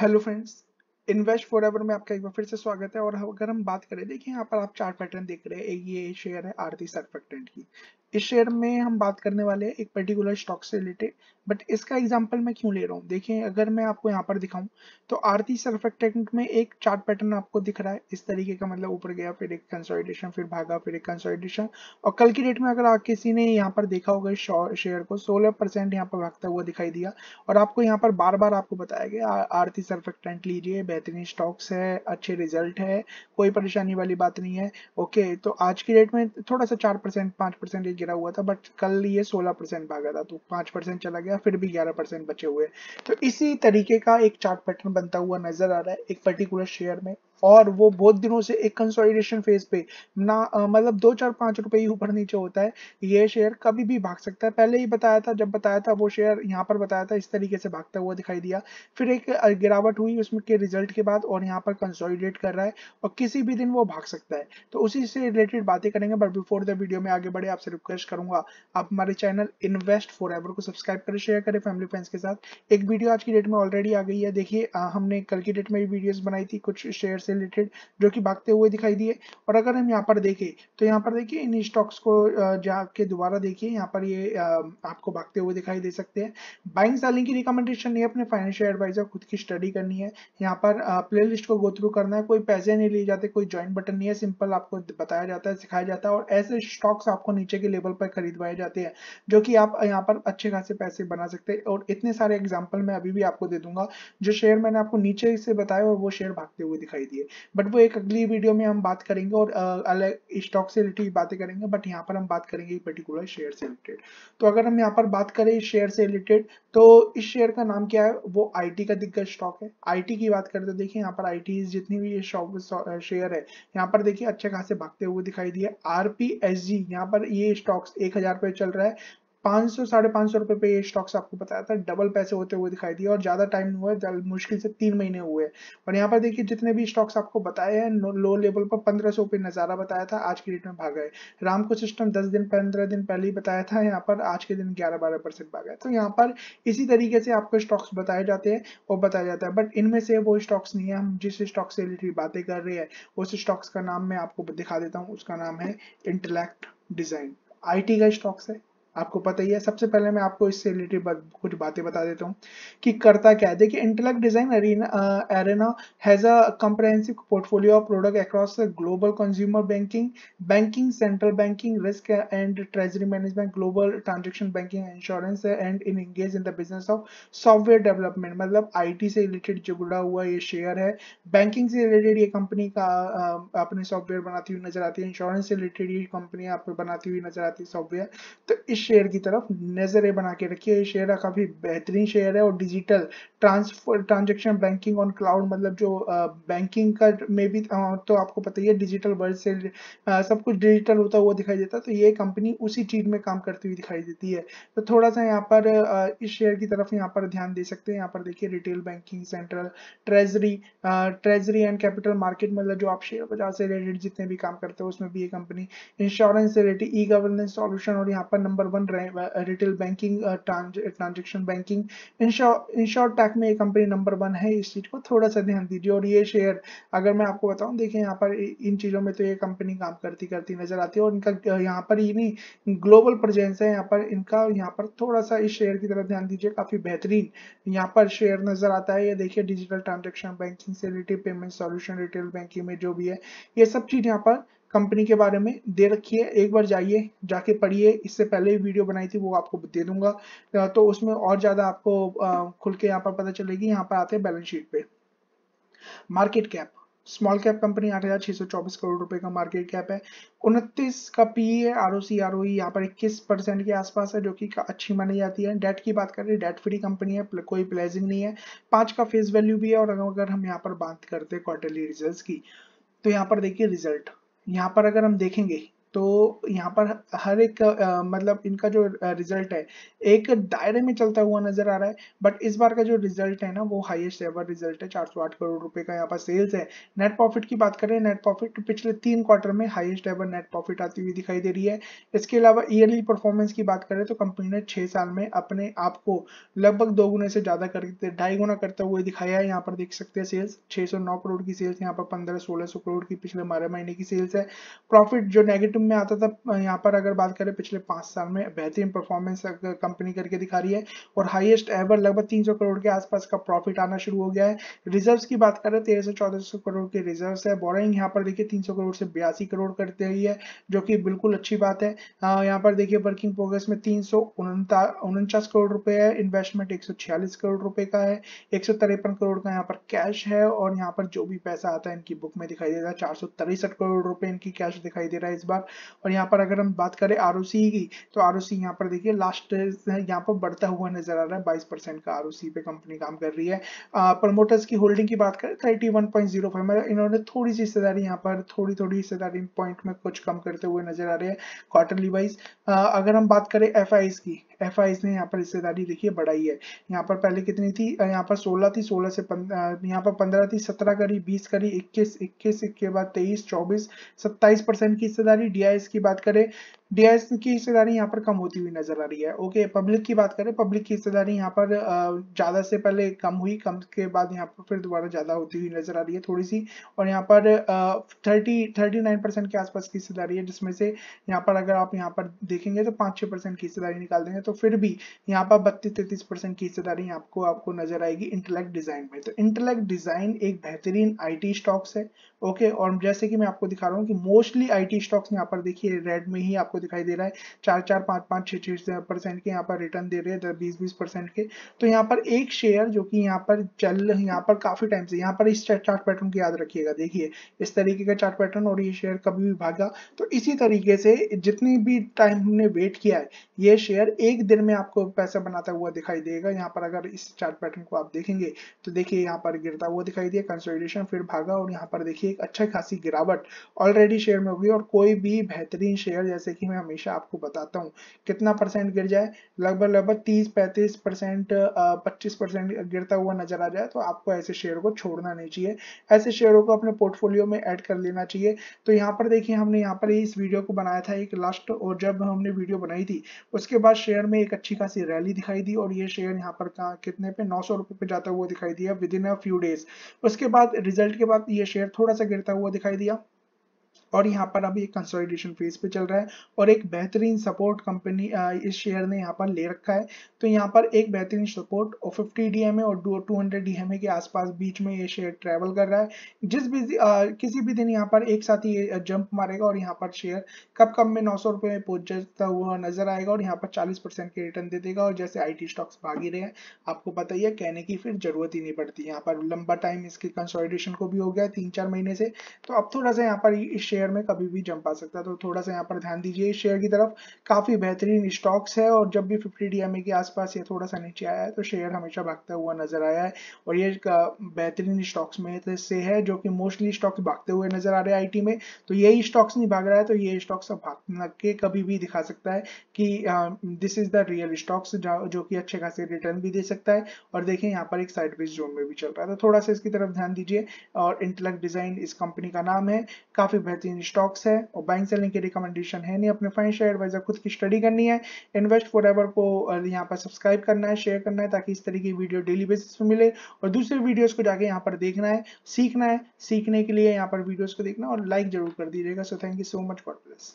hello friends invest for ever में आपका एक बार फिर से स्वागत है और अगर हम बात करें देखिए यहाँ पर आप चार पैटर्न देख रहे हैं ये शेयर है आरती सर्फेक्टेंट की इस शेयर में हम बात करने वाले हैं एक पर्टिकुलर स्टॉक से रिलेटेड बट इसका एग्जांपल मैं क्यों ले रहा हूँ देखिए अगर मैं आपको यहाँ पर दिखाऊं तो आरती सर्फेक्टेंट में एक चार्ट पैटर्न आपको दिख रहा है इस तरीके का मतलब ऊपर गया फिर एक कंसोलिडेशन फिर भागा फिर एक कंसोलिडेशन और कल की डेट में अगर किसी ने यहाँ पर देखा होगा शेयर को सोलह परसेंट पर भागता हुआ दिखाई दिया और आपको यहाँ पर बार बार आपको बताया गया आरती सर्फेक्टेंट लीजिए बेहतरीन स्टॉक्स है अच्छे रिजल्ट है कोई परेशानी वाली बात नहीं है ओके तो आज की डेट में थोड़ा सा चार परसेंट परसेंट गिरा हुआ था बट कल ये 16 परसेंट भागा था तो 5 परसेंट चला गया फिर भी 11 परसेंट बचे हुए तो इसी तरीके का एक चार्ट पैटर्न बनता हुआ नजर आ रहा है एक पर्टिकुलर शेयर में और वो बहुत दिनों से एक कंसोलिडेशन फेज पे ना मतलब दो चार पाँच रुपये ही ऊपर नीचे होता है ये शेयर कभी भी भाग सकता है पहले ही बताया था जब बताया था वो शेयर यहाँ पर बताया था इस तरीके से भागता हुआ दिखाई दिया फिर एक गिरावट हुई उसमें के रिजल्ट के बाद और यहाँ पर कंसोलिडेट कर रहा है और किसी भी दिन वो भाग सकता है तो उसी से रिलेटेड बातें करेंगे बट बिफोर द वीडियो में आगे बढ़े आपसे रिक्वेस्ट करूंगा आप हमारे चैनल इन्वेस्ट फॉर एवर को सब्सक्राइब करें शेयर करें फैमिली फ्रेंड्स के साथ एक वीडियो आज की डेट में ऑलरेडी आ गई है देखिए हमने कल की डेट में भी वीडियोज बनाई थी कुछ शेयर से रिलेटेड जो कि भागते हुए दिखाई दिए और अगर हम यहाँ पर देखें तो यहाँ पर देखिए इन स्टॉक्स को जाके दोबारा देखिए यहाँ पर ये आपको भागते हुए दिखाई दे सकते हैं बाइंग सेलिंग की रिकमेंडेशन नहीं अपने फाइनेंशियल एडवाइजर खुद की स्टडी करनी है यहाँ पर प्ले को गो थ्रू करना है कोई पैसे नहीं लिए जाते कोई ज्वाइंट बटन नहीं है सिंपल आपको बताया जाता है सिखाया जाता है और ऐसे स्टॉक्स आपको नीचे के लेवल पर खरीदवाए जाते हैं जो कि आप यहाँ पर अच्छे खासे पैसे बना सकते हैं और इतने सारे एग्जाम्पल मैं अभी भी आपको दे दूंगा जो शेयर मैंने आपको नीचे से बताया और वो शेयर भागते हुए दिखाई दिए चाहिए बट वो एक अगली वीडियो में हम बात करेंगे और अलग स्टॉक से रिलेटेड बातें करेंगे बट यहाँ पर हम बात करेंगे पर्टिकुलर शेयर से रिलेटेड तो अगर हम यहाँ पर बात करें इस शेयर से रिलेटेड तो इस शेयर का नाम क्या है वो आई का दिग्गज स्टॉक है आई की बात करते देखिए यहाँ पर आई जितनी भी ये शेयर है यहाँ पर देखिए अच्छे खासे भागते हुए दिखाई दिए आरपीएसजी यहाँ पर ये स्टॉक्स एक हजार चल रहा है पांच सौ साढ़े पाँच सौ रुपए पे ये स्टॉक्स आपको बताया था डबल पैसे होते हुए दिखाई दिए और ज़्यादा टाइम हुआ है मुश्किल से तीन महीने हुए और यहाँ पर देखिए जितने भी स्टॉक्स आपको बताए हैं लो लेवल पर पंद्रह सौ पे नज़ारा बताया था आज के डेट में भाग है रामको सिस्टम दस दिन पंद्रह दिन पहले ही बताया था यहाँ पर आज के दिन ग्यारह बारह परसेंट भागा गए तो यहाँ पर इसी तरीके से आपको स्टॉक्स बताए जाते हैं और बताया जाता है बट इनमें से वो स्टॉक्स नहीं है हम जिस स्टॉक से रिलेटेड बातें कर रहे हैं उस स्टॉक्स का नाम मैं आपको दिखा देता हूँ उसका नाम है इंटेलैक्ट डिज़ाइन आईटी का स्टॉक्स है आपको पता ही है सबसे पहले मैं आपको इससे रिलेटेड बा, कुछ बातें बता देता हूँ कि करता क्या है देखिए intellect design arena has a comprehensive portfolio of product across global consumer banking banking central banking risk and treasury management global transaction banking insurance and in engage in the business of software development मतलब आई से related जो जुड़ा हुआ ये share है banking से related ये कंपनी का अपने सॉफ्टवेयर बनाती हुई नजर आती है इंश्योरेंस से रिलेटेड ये कंपनी आप बनाती हुई नजर आती है सॉफ्टवेयर तो इस शेयर की तरफ नजरें बना के रखिए शेयर काफ़ी बेहतरीन शेयर है और digital transfer transaction banking on cloud मतलब जो बैंकिंग का में भी तो आपको पता ही है डिजिटल वर्ल्ड से सब कुछ डिजिटल होता हुआ दिखाई देता है तो ये कंपनी उसी चीज़ में काम करती हुई दिखाई देती है तो थोड़ा सा यहाँ पर इस शेयर की तरफ यहाँ पर ध्यान दे सकते हैं यहाँ पर देखिए retail banking central treasury treasury and capital market मतलब जो आप शेयर बाजार से रिलेटेड जितने भी काम करते हो उसमें भी ये कंपनी इंश्योरेंस से रिलेटेड ई गवर्नेंस सॉल्यूशन और यहाँ पर नंबर बन रहे हैं retail banking transaction banking insure tech में ये कंपनी नंबर वन है इस चीज को थोड़ा सा ध्यान दीजिए और ये शेयर अगर मैं आपको बताऊं देखिए यहाँ पर इन चीजों में तो ये कंपनी काम करती करती नजर आती है और इनका यहाँ पर ही नहीं ग्लोबल प्रजेंस है यहाँ पर इनका यहाँ पर थोड़ा सा इस शेयर की तरफ ध्यान दीजिए काफी बेहतरीन यहाँ पर शेयर नजर आता है ये देखिए डिजिटल ट्रांजेक्शन बैंकिंग से retail payment solution retail banking में जो भी है ये सब चीज यहाँ पर कंपनी के बारे में दे रखी है एक बार जाइए जाके पढ़िए इससे पहले वीडियो बनाई थी वो आपको दे दूंगा तो उसमें और ज़्यादा आपको खुल के यहाँ पर पता चलेगी यहाँ पर आते हैं बैलेंस शीट पे market cap small cap company आठ हजार छह सौ चौबीस करोड़ रुपए का मार्केट कैप है उनतीस का पी e है R O C R O यहाँ पर इक्कीस परसेंट के आसपास है जो कि अच्छी मानी जाती है डेट की बात करें डेट फ्री कंपनी है कोई प्लेजिंग नहीं है पांच का फेस वैल्यू भी है और अगर हम यहाँ पर बात करते हैं क्वार्टरली रिजल्ट की तो यहाँ पर देखिए रिजल्ट यहाँ पर अगर हम देखेंगे तो यहाँ पर हर एक आ, मतलब इनका जो रिजल्ट है एक दायरे में चलता हुआ नजर आ रहा है बट इस बार का जो रिजल्ट है ना वो हाईएस्ट एवर रिजल्ट है चार करोड़ रुपए का यहाँ पर सेल्स है नेट प्रॉफिट की बात करें नेट प्रॉफिट पिछले तीन क्वार्टर में हाईएस्ट एवर नेट प्रॉफिट आती हुई दिखाई दे रही है इसके अलावा ईयरली परफॉर्मेंस की बात करें तो कंपनी ने छह साल में अपने आप को लगभग दो गुने से ज्यादा करते ढाई गुना करते हुए दिखाया है यहाँ पर देख सकते हैं सेल्स नौ करोड़ की सेल्स यहाँ पर पंद्रह सोलह करोड़ की पिछले बारह महीने की सेल्स है प्रॉफिट जो नेगेटिव में आता था यहाँ पर अगर बात करें पिछले पांच साल में बेहतरीन परफॉर्मेंस कंपनी करके दिखा रही है और हाईएस्ट एवर लगभग 300 करोड़ के आसपास का प्रॉफिट आना शुरू हो गया है रिजर्व्स की बात करें तेरह से चौदह करोड़ के रिजर्व है बोरिंग यहाँ पर देखिए 300 करोड़ से बयासी करोड़ करते रही है जो की बिल्कुल अच्छी बात है यहाँ पर देखिए वर्किंग प्रोग्रेस में तीन करोड़ रुपए है इन्वेस्टमेंट एक करोड़ रुपए का है एक करोड़ का यहाँ पर कैश है और यहाँ पर जो भी पैसा आता है इनकी बुक में दिखाई देता है चार करोड़ रुपए इनकी कैश दिखाई दे रहा है इस बार और यहाँ पर अगर हम बात करें आर की तो आर यहाँ पर देखिए लास्ट यहाँ पर बढ़ता हुआ नजर आ रहा है बाईस का आर पे कंपनी काम कर रही है प्रमोटर्स की होल्डिंग की बात करें थर्टी वन मतलब इन्होंने थोड़ी सी हिस्सेदारी यहाँ पर थोड़ी थोड़ी हिस्सेदारी पॉइंट में कुछ कम करते हुए नजर आ रहे हैं क्वार्टरली वाइज अगर हम बात करें एफ की एफ आई ने यहाँ पर हिस्सेदारी देखिए बढ़ाई है यहाँ पर पहले कितनी थी यहाँ पर 16 थी 16 से यहाँ पर 15 थी 17 करी 20 करी 21 21 के बाद 23 24 27 परसेंट की हिस्सेदारी डी की बात करें डीआईएस की हिस्सेदारी यहाँ पर कम होती हुई नजर आ रही है ओके पब्लिक की बात करें पब्लिक की हिस्सेदारी यहाँ पर ज्यादा से पहले कम हुई कम के बाद यहाँ पर फिर दोबारा ज्यादा होती हुई नजर आ रही है थोड़ी सी और यहाँ पर थर्टी थर्टी नाइन परसेंट के आसपास की हिस्सेदारी है जिसमें से यहाँ पर अगर आप यहाँ पर देखेंगे तो पाँच छह परसेंट की हिस्सेदारी निकाल देंगे तो फिर भी यहाँ पर बत्तीस तैतीस परसेंट की हिस्सेदारी आपको आपको नजर आएगी इंटेलेक्ट डिजाइन में तो इंटेलेक्ट डिजाइन एक बेहतरीन टी स्टॉक्स है ओके और जैसे कि मैं आपको दिखा रहा हूँ कि मोस्टली टी स्टॉक्स यहाँ पर देखिए रेड में ही आपको दिखाई दे रहा है चार चार पाँच पाँच छः छः परसेंट के यहाँ पर रिटर्न दे रहे हैं बीस बीस परसेंट के तो यहाँ पर एक शेयर जो कि यहाँ पर चल यहाँ पर काफ़ी टाइम से यहाँ पर इस चार्ट पैटर्न को याद रखिएगा देखिए इस तरीके का चार्ट पैटर्न और ये शेयर कभी भी भागा तो इसी तरीके से जितने भी टाइम हमने वेट किया है ये शेयर एक दिन में आपको पैसा बनाता हुआ दिखाई देगा यहाँ पर अगर इस चार्ट पैटर्न को आप देखेंगे तो देखिए यहाँ पर गिरता हुआ दिखाई दिया कंसोलिडेशन फिर भागा और यहाँ पर देखिए एक अच्छा खासी गिरावट ऑलरेडी शेयर में हो गई और कोई भी बेहतरीन शेयर जैसे कि की मैं हमेशा आपको बताता हूँ कितना परसेंट गिर जाए लगभग लगभग तीस पैंतीस परसेंट पच्चीस परसेंट गिरता हुआ नजर आ जाए तो आपको ऐसे शेयर को छोड़ना नहीं चाहिए ऐसे शेयरों को अपने पोर्टफोलियो में ऐड कर लेना चाहिए तो यहाँ पर देखिए हमने यहाँ पर इस वीडियो को बनाया था एक लास्ट और जब हमने वीडियो बनाई थी उसके बाद शेयर में एक अच्छी खासी रैली दिखाई दी और ये शेयर यहाँ पर कहा कितने पे नौ सौ पे जाता हुआ दिखाई दिया with in a few days उसके बाद रिजल्ट के बाद ये शेयर थोड़ा सा गिरता हुआ दिखाई दिया और यहाँ पर अभी एक कंसोलिडेशन फेज पे चल रहा है और एक बेहतरीन सपोर्ट कंपनी इस शेयर ने यहाँ पर ले रखा है तो यहाँ पर एक बेहतरीन सपोर्ट और 50 डीएमए और 200 डीएमए के आसपास बीच में ये शेयर ट्रेवल कर रहा है जिस भी आ, किसी भी दिन यहाँ पर एक साथ ये जंप मारेगा और यहाँ पर शेयर कब कब में नौ सौ रुपये में पहुंच जाता हुआ नजर आएगा और यहाँ पर चालीस परसेंट के रिटर्न दे देगा और जैसे आई स्टॉक्स भागी रहे हैं आपको पता ही है कहने की फिर जरूरत ही नहीं पड़ती यहाँ पर लंबा टाइम इसके कंसोलिडेशन को भी हो गया तीन चार महीने से तो अब थोड़ा सा यहाँ पर शेयर में कभी भी जम पा सकता है तो थोड़ा सा यहाँ पर ध्यान दीजिए इस शेयर की तरफ काफ़ी बेहतरीन स्टॉक्स है और जब भी फिफ्टी डी के आसपास ये थोड़ा सा नीचे आया है तो शेयर हमेशा भागता हुआ नजर आया है और ये बेहतरीन स्टॉक्स में से है जो कि मोस्टली स्टॉक्स भागते हुए नजर आ रहे हैं आई में तो यही स्टॉक्स नहीं भाग रहा है तो ये स्टॉक्स अब भाग के कभी भी दिखा सकता है कि this is the real stocks जो कि अच्छे खासे रिटर्न भी दे सकता है और देखें यहाँ पर एक साइडवेज जोन में भी चल रहा है तो थोड़ा सा इसकी तरफ ध्यान दीजिए और इंटेलेक्ट डिजाइन इस कंपनी का नाम है काफी अपने तीन स्टॉक्स है और बैंक सेलिंग की रिकमेंडेशन है नहीं अपने फाइनेंशियल एडवाइजर खुद की स्टडी करनी है इन्वेस्ट फॉर को यहाँ पर सब्सक्राइब करना है शेयर करना है ताकि इस तरह की वीडियो डेली बेसिस पर मिले और दूसरे वीडियोज को जाके यहाँ पर देखना है सीखना है सीखने के लिए यहाँ पर वीडियोज को देखना और लाइक जरूर कर दीजिएगा so thank you so much for place